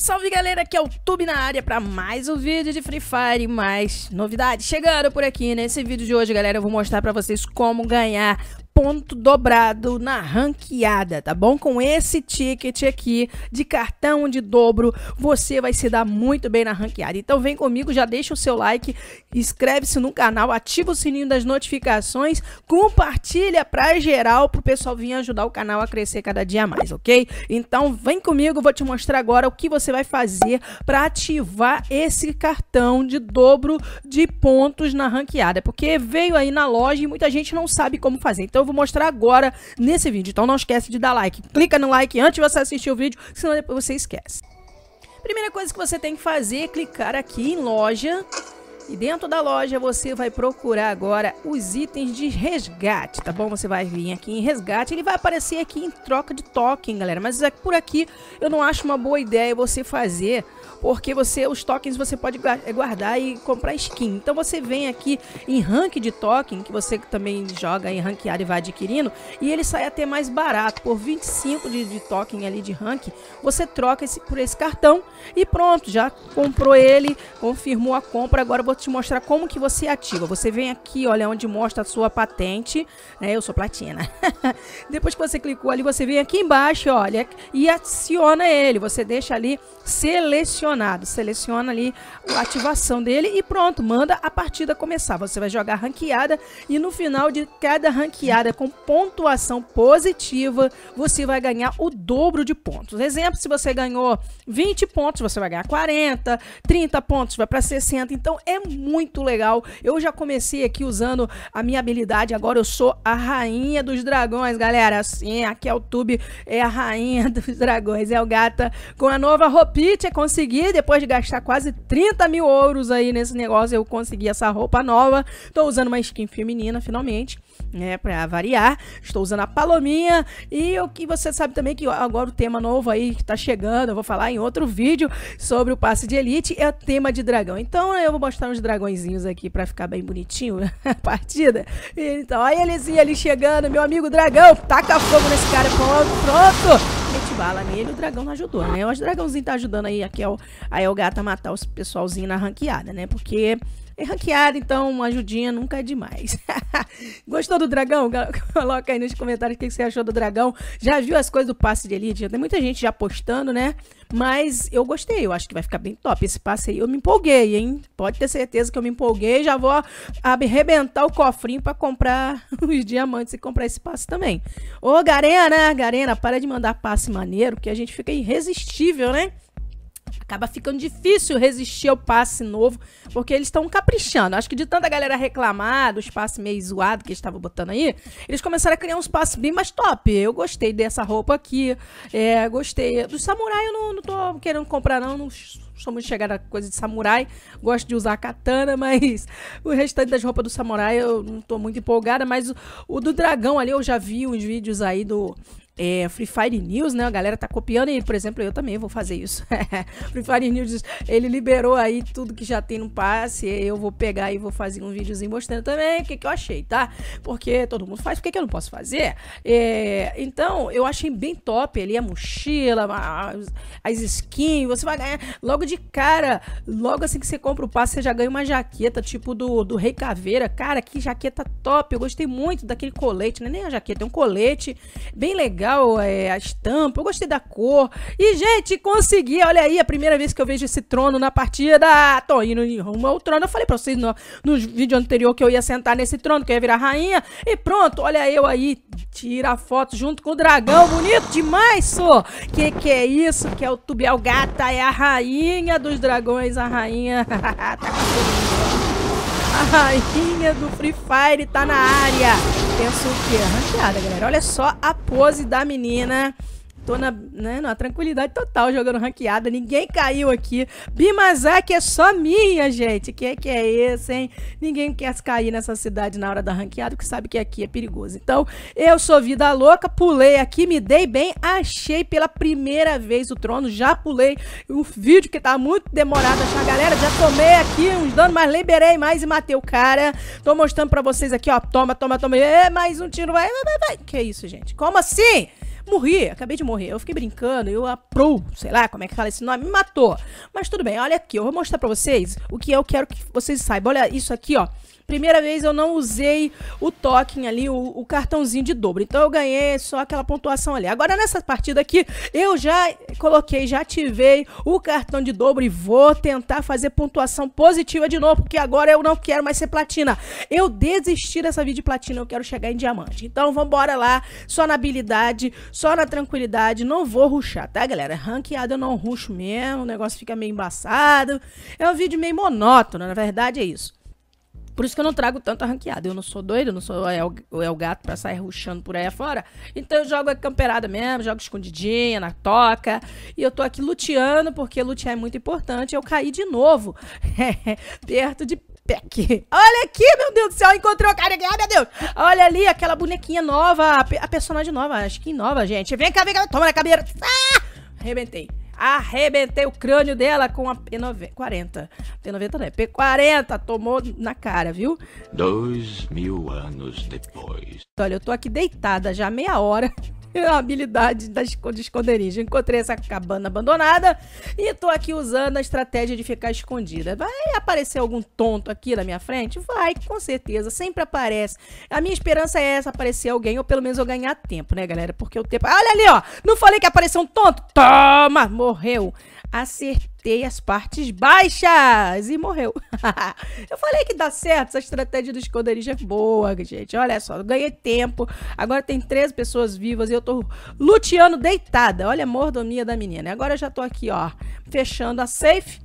Salve galera, aqui é o Tube na área para mais um vídeo de Free Fire, mais novidades chegando por aqui. Nesse vídeo de hoje, galera, eu vou mostrar para vocês como ganhar ponto dobrado na ranqueada, tá bom? Com esse ticket aqui de cartão de dobro, você vai se dar muito bem na ranqueada. Então vem comigo, já deixa o seu like, inscreve-se no canal, ativa o sininho das notificações, compartilha pra geral pro pessoal vir ajudar o canal a crescer cada dia mais, ok? Então vem comigo, vou te mostrar agora o que você vai fazer para ativar esse cartão de dobro de pontos na ranqueada, porque veio aí na loja e muita gente não sabe como fazer. Então vou mostrar agora nesse vídeo. Então não esquece de dar like. Clica no like antes de você assistir o vídeo, senão depois você esquece. Primeira coisa que você tem que fazer é clicar aqui em loja e dentro da loja você vai procurar agora os itens de resgate, tá bom? Você vai vir aqui em resgate, ele vai aparecer aqui em troca de token, galera. Mas é por aqui eu não acho uma boa ideia você fazer, porque você os tokens você pode eh, guardar e comprar skin. Então você vem aqui em rank de token, que você também joga em ranqueado e vai adquirindo, e ele sai até mais barato, por 25 de, de token ali de rank, você troca esse, por esse cartão e pronto, já comprou ele, confirmou a compra, agora você te mostrar como que você ativa. Você vem aqui, olha onde mostra a sua patente, né? Eu sou platina. Depois que você clicou ali, você vem aqui embaixo, olha, e aciona ele. Você deixa ali selecionado, seleciona ali a ativação dele e pronto, manda a partida começar. Você vai jogar ranqueada e no final de cada ranqueada com pontuação positiva, você vai ganhar o dobro de pontos. Exemplo, se você ganhou 20 pontos, você vai ganhar 40, 30 pontos vai para 60. Então é muito legal. Eu já comecei aqui usando a minha habilidade, agora eu sou a rainha dos dragões, galera. Sim, aqui é o Tube, é a rainha dos dragões, é o gata com a nova roupite. Consegui, depois de gastar quase 30 mil ouros aí nesse negócio, eu consegui essa roupa nova. Tô usando uma skin feminina, finalmente né, para variar. Estou usando a Palominha e o que você sabe também que agora o tema novo aí que tá chegando, eu vou falar em outro vídeo sobre o passe de elite é o tema de dragão. Então eu vou mostrar uns dragõezinhos aqui para ficar bem bonitinho a partida. Então, olha elezinho ali chegando, meu amigo dragão, taca fogo nesse cara, pronto, pronto. Mete bala nele, o dragão não ajudou, né? Os dragãozinhos tá ajudando aí aqui, é é gato a matar os pessoalzinho na ranqueada, né? Porque e é ranqueada, então, uma ajudinha nunca é demais. Gostou do dragão? Coloca aí nos comentários o que você achou do dragão. Já viu as coisas do passe de elite? Já tem muita gente já postando, né? Mas eu gostei, eu acho que vai ficar bem top esse passe aí. Eu me empolguei, hein? Pode ter certeza que eu me empolguei. Já vou arrebentar o cofrinho para comprar os diamantes e comprar esse passe também. Ô, Garena, Garena, para de mandar passe maneiro, que a gente fica irresistível, né? acaba ficando difícil resistir ao passe novo, porque eles estão caprichando. Acho que de tanta galera reclamar dos passes meio zoado que eles estavam botando aí, eles começaram a criar uns passes bem mais top. Eu gostei dessa roupa aqui, é, gostei. do samurai eu não, não tô querendo comprar, não. não sou muito chegada a coisa de samurai, gosto de usar katana, mas o restante das roupas do samurai eu não tô muito empolgada, mas o, o do dragão ali eu já vi uns vídeos aí do é, Free Fire News, né? A galera tá copiando e, por exemplo, eu também vou fazer isso. Free Fire News, ele liberou aí tudo que já tem no passe. Eu vou pegar e vou fazer um videozinho mostrando também o que, que eu achei, tá? Porque todo mundo faz, por que, que eu não posso fazer? É, então, eu achei bem top ali a mochila, as, as skins. Você vai ganhar logo de de cara. Logo assim que você compra o passe, você já ganha uma jaqueta, tipo do, do Rei Caveira. Cara, que jaqueta top. Eu gostei muito daquele colete, é Nem a jaqueta, é um colete. Bem legal é, a estampa. Eu gostei da cor. E, gente, consegui. Olha aí, a primeira vez que eu vejo esse trono na partida. Tô indo rumo ao trono. Eu falei pra vocês no, no vídeo anterior que eu ia sentar nesse trono, que eu ia virar rainha. E pronto, olha eu aí. Tira a foto junto com o dragão. Bonito demais, só. Que que é isso? Que é o Tubial Gata, é a rainha rainha dos dragões, a rainha... a rainha do Free Fire tá na área. Penso o quê? Ranqueada, galera. Olha só a pose da menina tô na, né, na tranquilidade total jogando ranqueada, ninguém caiu aqui. Bimazaki é só minha, gente. Que que é esse, hein? Ninguém quer cair nessa cidade na hora da ranqueada, porque sabe que aqui é perigoso. Então, eu sou vida louca, pulei aqui, me dei bem, achei pela primeira vez o trono, já pulei o vídeo que tá muito demorado achar, galera, já tomei aqui uns danos, mas liberei mais e matei o cara. Tô mostrando pra vocês aqui, ó, toma, toma, toma, é, mais um tiro, vai, vai, vai, vai. Que isso, gente? Como assim? Morri, acabei de morrer. Eu fiquei brincando, eu apro, sei lá como é que fala esse nome, me matou. Mas tudo bem, olha aqui, eu vou mostrar pra vocês o que eu quero que vocês saibam. Olha isso aqui, ó. Primeira vez eu não usei o token ali, o, o cartãozinho de dobro. Então eu ganhei só aquela pontuação ali. Agora nessa partida aqui, eu já coloquei, já ativei o cartão de dobro e vou tentar fazer pontuação positiva de novo, porque agora eu não quero mais ser platina. Eu desisti dessa vida de platina, eu quero chegar em diamante. Então vambora lá, só na habilidade, só na tranquilidade, não vou ruxar, tá galera? Ranqueado eu não ruxo mesmo, o negócio fica meio embaçado. É um vídeo meio monótono, na verdade é isso. Por isso que eu não trago tanta ranqueada. Eu não sou doido, eu não sou o el gato pra sair ruxando por aí afora. Então eu jogo a camperada mesmo, jogo escondidinha, na toca. E eu tô aqui luteando, porque lutear é muito importante. Eu caí de novo. Perto de Peck. Olha aqui, meu Deus do céu, encontrou a cara aqui. Ai, meu Deus. Olha ali, aquela bonequinha nova, a personagem nova, acho que nova, gente. Vem cá, vem cá. Toma na cabeça. Ah! Arrebentei. Arrebentei o crânio dela com a P40. P90 não é, P40. Tomou na cara, viu? Dois mil anos depois. Olha, eu tô aqui deitada já meia hora a habilidade da, de esconderijo. Encontrei essa cabana abandonada e tô aqui usando a estratégia de ficar escondida. Vai aparecer algum tonto aqui na minha frente? Vai, com certeza. Sempre aparece. A minha esperança é essa, aparecer alguém, ou pelo menos eu ganhar tempo, né, galera? Porque o tempo... Olha ali, ó! Não falei que apareceu um tonto? Toma! Morreu! acertei as partes baixas e morreu. eu falei que dá certo, essa estratégia do esconderijo é boa, gente. Olha só, ganhei tempo, agora tem 13 pessoas vivas e eu tô luteando deitada. Olha a mordomia da menina. Agora eu já tô aqui, ó, fechando a safe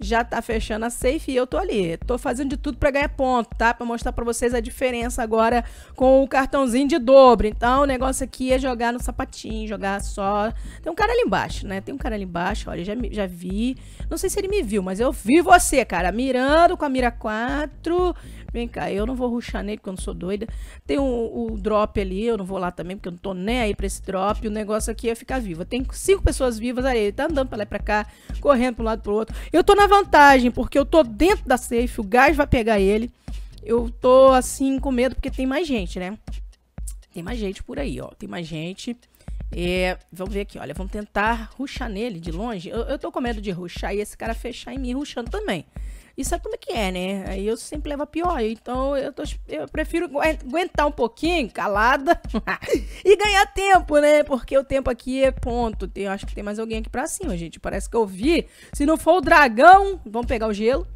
já tá fechando a safe e eu tô ali. Tô fazendo de tudo para ganhar ponto, tá? Para mostrar para vocês a diferença agora com o cartãozinho de dobro. Então, o negócio aqui é jogar no sapatinho, jogar só. Tem um cara ali embaixo, né? Tem um cara ali embaixo, olha, já já vi. Não sei se ele me viu, mas eu vi você, cara, mirando com a mira 4. Vem cá, eu não vou ruxar nele porque eu não sou doida. Tem o um, um drop ali, eu não vou lá também porque eu não tô nem aí pra esse drop. O negócio aqui é ficar viva. Tem cinco pessoas vivas, aí ele tá andando pra lá e pra cá, correndo pra um lado pro outro. Eu tô na vantagem, porque eu tô dentro da safe, o gás vai pegar ele. Eu tô assim com medo porque tem mais gente, né? Tem mais gente por aí, ó. Tem mais gente. É, vamos ver aqui, olha. Vamos tentar ruxar nele de longe. Eu, eu tô com medo de ruxar e esse cara fechar em mim ruxando também. E sabe como é que é, né? Aí eu sempre levo a pior. Então eu, tô, eu prefiro eh, aguentar um pouquinho, calada, e ganhar tempo, né? Porque o tempo aqui é ponto. Tem, acho que tem mais alguém aqui pra cima, gente. Parece que eu vi. Se não for o dragão, vamos pegar o gelo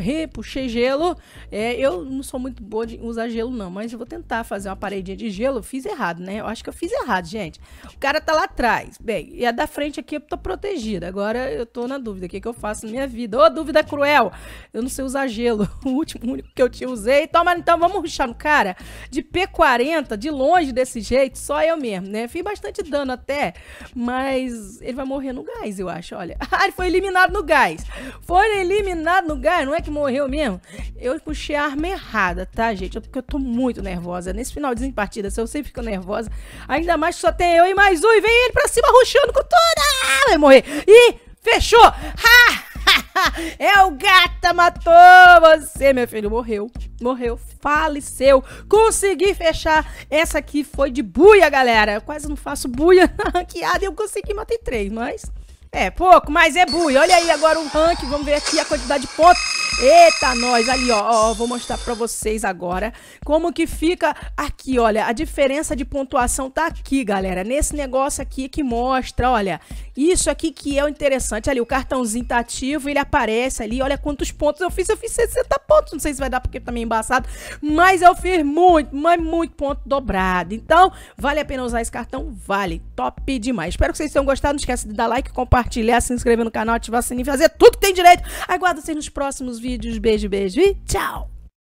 repuxei tipo, gelo. É, eu não sou muito boa de usar gelo, não, mas eu vou tentar fazer uma paredinha de gelo. fiz errado, né? Eu acho que eu fiz errado, gente. O cara tá lá atrás. Bem, e a da frente aqui eu tô protegida. Agora eu tô na dúvida. O que, é que eu faço na minha vida? Ô, dúvida cruel! Eu não sei usar gelo. O último único que eu te usei. Toma, então vamos ruxar no cara. De P40, de longe desse jeito, só eu mesmo, né? Fiz bastante dano até, mas ele vai morrer no gás, eu acho. Olha. Ah, ele foi eliminado no gás. Foi eliminado no gás, não é que morreu mesmo, eu puxei a arma errada, tá, gente? Porque eu tô muito nervosa. Nesse final de partida, se eu sempre fico nervosa, ainda mais que só tem eu e mais um, e vem ele pra cima ruxando com toda! Vai morrer! E fechou! Ha! É o gata matou você, meu filho. Morreu, morreu, faleceu. Consegui fechar. Essa aqui foi de buia, galera. Eu quase não faço buia na ranqueada. Eu consegui, matei três, mas... É pouco, mas é buia. Olha aí agora o rank. Vamos ver aqui a quantidade de pontos. Eita, nós ali, ó, ó, vou mostrar para vocês agora como que fica aqui, olha, a diferença de pontuação tá aqui, galera, nesse negócio aqui que mostra, olha, isso aqui que é o interessante, ali, o cartãozinho tá ativo, ele aparece ali, olha quantos pontos eu fiz, eu fiz 60 pontos, não sei se vai dar porque tá meio embaçado, mas eu fiz muito, mas muito ponto dobrado, então, vale a pena usar esse cartão? Vale, top demais, espero que vocês tenham gostado, não esquece de dar like, compartilhar, se inscrever no canal, ativar o sininho, fazer tudo que tem direito, aguardo vocês nos próximos vídeos. Beijo, beijo e tchau!